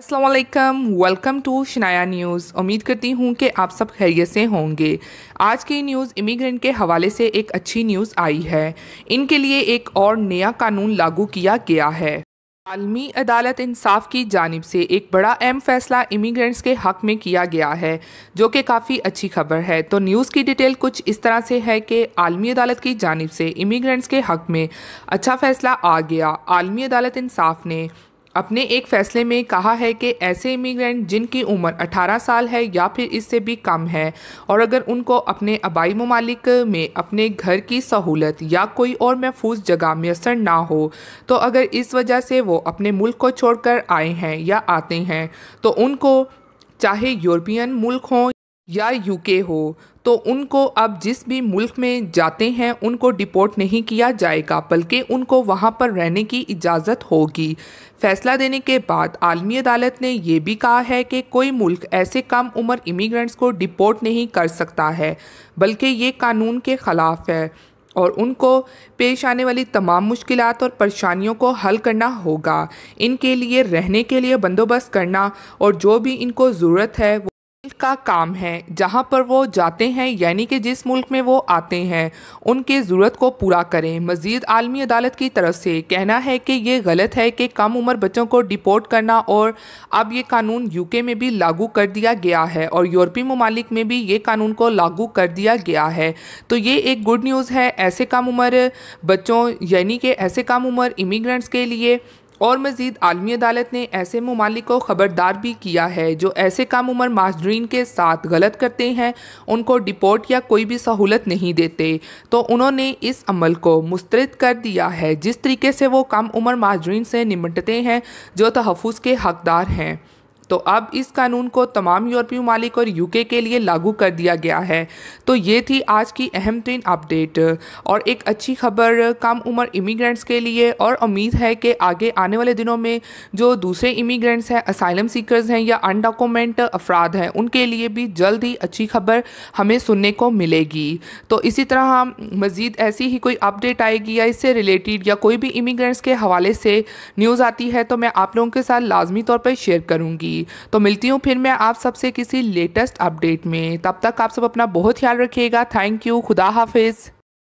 Aslam welcome to Shanaya news उम्मीद करती हूँ कि आप सब खैरियत से होंगे आज की न्यूज़ इमिग्रेंट के हवाले से एक अच्छी न्यूज़ आई है इनके लिए एक और नया कानून लागू किया गया है आलमी अदालत इंसाफ की जानब से एक बड़ा अहम फैसला इमिग्रेंट्स के हक में किया गया है जो कि काफ़ी अच्छी खबर है तो न्यूज़ की डिटेल कुछ इस तरह से है कि आलमी अदालत की जानब से इमिग्रेंट्स के हक में अच्छा फैसला आ गया आलमी अदालत इंसाफ ने अपने एक फैसले में कहा है कि ऐसे इमिग्रेंट जिनकी उम्र 18 साल है या फिर इससे भी कम है और अगर उनको अपने आबाई ममालिक में अपने घर की सहूलत या कोई और महफूज जगह मैसर ना हो तो अगर इस वजह से वो अपने मुल्क को छोड़कर आए हैं या आते हैं तो उनको चाहे यूरोपियन मुल्क हों या यूके हो तो उनको अब जिस भी मुल्क में जाते हैं उनको डिपोर्ट नहीं किया जाएगा बल्कि उनको वहाँ पर रहने की इजाज़त होगी फैसला देने के बाद आलमी अदालत ने यह भी कहा है कि कोई मुल्क ऐसे कम उम्र इमिग्रेंट्स को डिपोर्ट नहीं कर सकता है बल्कि ये कानून के ख़िलाफ़ है और उनको पेश आने वाली तमाम मुश्किल और परेशानियों को हल करना होगा इनके लिए रहने के लिए बंदोबस्त करना और जो भी इनको ज़रूरत है का काम है जहाँ पर वो जाते हैं यानी कि जिस मुल्क में वो आते हैं उनके ज़रूरत को पूरा करें मज़ीद आलमी अदालत की तरफ से कहना है कि ये गलत है कि कम उम्र बच्चों को डिपोर्ट करना और अब ये कानून यूके में भी लागू कर दिया गया है और यूरोपीय ममालिक में भी ये कानून को लागू कर दिया गया है तो ये एक गुड न्यूज़ है ऐसे कम उम्र बच्चों यानी कि ऐसे कम उम्र इमिग्रेंट्स के लिए और मजीद आलमी अदालत ने ऐसे ममालिक को ख़बरदार भी किया है जो ऐसे काम उम्र माजरीन के साथ गलत करते हैं उनको डिपोर्ट या कोई भी सहूलत नहीं देते तो उन्होंने इस अमल को मुस्तरद कर दिया है जिस तरीके से वो कम उम्र माजरीन से निमटते हैं जो तहफ़ के हकदार हैं तो अब इस कानून को तमाम यूरोपीय मालिक और यूके के लिए लागू कर दिया गया है तो ये थी आज की अहम तीन अपडेट और एक अच्छी खबर कम उम्र इमिग्रेंट्स के लिए और उम्मीद है कि आगे आने वाले दिनों में जो दूसरे इमिग्रेंट्स हैं असाइलम सीकर्स हैं या अनडॉक्यूमेंट अफराद हैं उनके लिए भी जल्द ही अच्छी खबर हमें सुनने को मिलेगी तो इसी तरह हम मज़ीद ऐसी ही कोई अपडेट आएगी या इससे रिलेटेड या कोई भी इमिग्रेंट्स के हवाले से न्यूज़ आती है तो मैं आप लोगों के साथ लाजमी तौर पर शेयर करूँगी होगी तो मिलती हूँ फिर मैं आप सबसे किसी लेटेस्ट अपडेट में तब तक आप सब अपना बहुत ख्याल रखिएगा थैंक यू खुदा हाफिज़